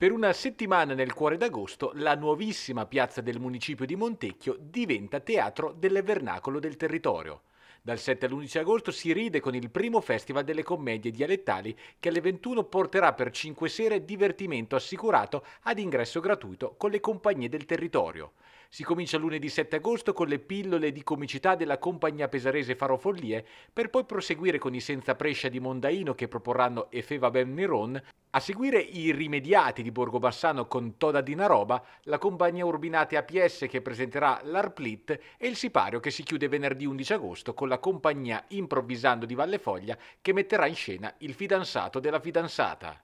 Per una settimana nel cuore d'agosto, la nuovissima piazza del municipio di Montecchio diventa teatro dell'evernacolo del territorio. Dal 7 all'11 agosto si ride con il primo Festival delle Commedie Dialettali che alle 21 porterà per 5 sere divertimento assicurato ad ingresso gratuito con le compagnie del territorio. Si comincia lunedì 7 agosto con le pillole di comicità della compagnia pesarese Farofollie per poi proseguire con i Senza Prescia di Mondaino che proporranno Efeva Ben Miron, a seguire i Rimediati di Borgo Bassano con Toda di Naroba, la compagnia Urbinate APS che presenterà l'Arplit e il Sipario che si chiude venerdì 11 agosto con la compagnia Improvvisando di Valle Foglia che metterà in scena il fidanzato della fidanzata.